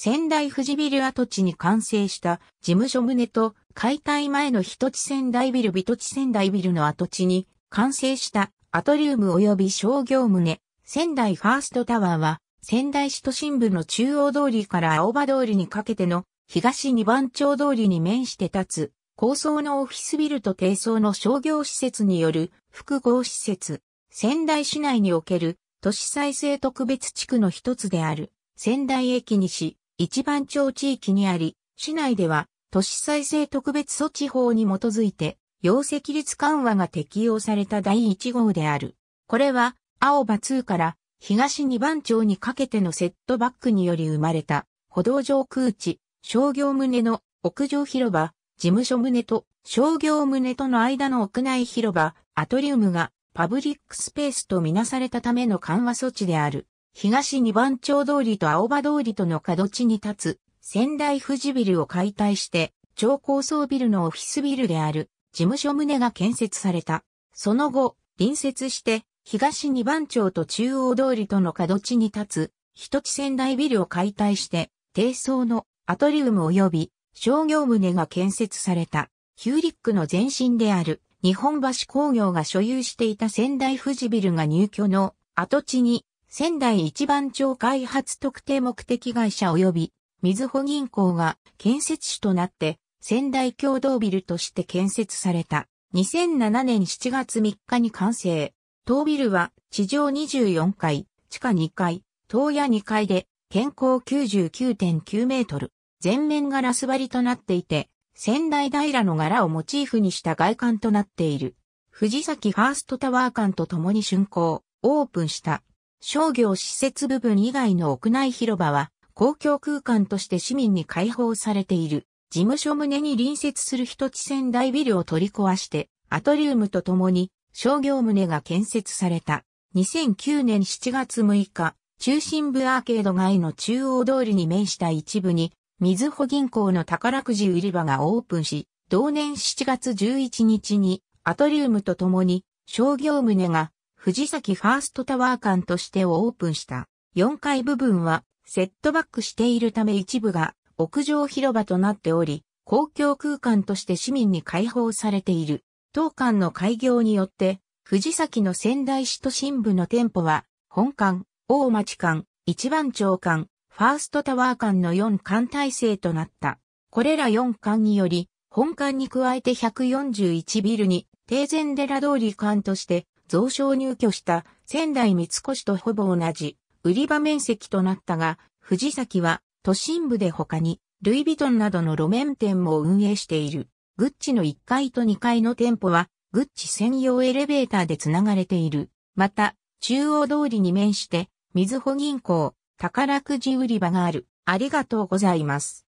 仙台富士ビル跡地に完成した事務所棟と解体前の一地仙台ビル美土地仙台ビルの跡地に完成したアトリウム及び商業棟仙台ファーストタワーは仙台市都心部の中央通りから青葉通りにかけての東二番町通りに面して立つ高層のオフィスビルと低層の商業施設による複合施設仙台市内における都市再生特別地区の一つである仙台駅西一番町地域にあり、市内では都市再生特別措置法に基づいて、容積率緩和が適用された第1号である。これは、青葉2から東二番町にかけてのセットバックにより生まれた、歩道上空地、商業棟の屋上広場、事務所棟と商業棟との間の屋内広場、アトリウムがパブリックスペースとみなされたための緩和措置である。東二番町通りと青葉通りとの角地に立つ、仙台富士ビルを解体して、超高層ビルのオフィスビルである、事務所棟が建設された。その後、隣接して、東二番町と中央通りとの角地に立つ、一地仙台ビルを解体して、低層のアトリウム及び商業棟が建設された。ヒューリックの前身である日本橋工業が所有していた仙台富士ビルが入居の跡地に仙台一番町開発特定目的会社及び、水保銀行が建設主となって、仙台共同ビルとして建設された。2007年7月3日に完成。当ビルは地上24階、地下2階、東屋2階で、健康99.9メートル。全面ガラス張りとなっていて、仙台平の柄をモチーフにした外観となっている。藤崎ファーストタワー館と共に竣工、オープンした。商業施設部分以外の屋内広場は公共空間として市民に開放されている。事務所棟に隣接する一地仙台ビルを取り壊して、アトリウムとともに商業棟が建設された。2009年7月6日、中心部アーケード街の中央通りに面した一部に、水穂銀行の宝くじ売り場がオープンし、同年7月11日に、アトリウムとともに商業棟が藤崎ファーストタワー館としてをオープンした。4階部分はセットバックしているため一部が屋上広場となっており、公共空間として市民に開放されている。当館の開業によって、藤崎の仙台市都心部の店舗は、本館、大町館、一番町館、ファーストタワー館の4館体制となった。これら4館により、本館に加えて141ビルに、定禅寺通り館として蔵書入居した仙台三越とほぼ同じ売り場面積となったが、藤崎は都心部で他にルイ・ヴィトンなどの路面店も運営している。グッチの1階と2階の店舗はグッチ専用エレベーターで繋がれている。また、中央通りに面して、みずほ銀行、宝くじ売り場がある。ありがとうございます。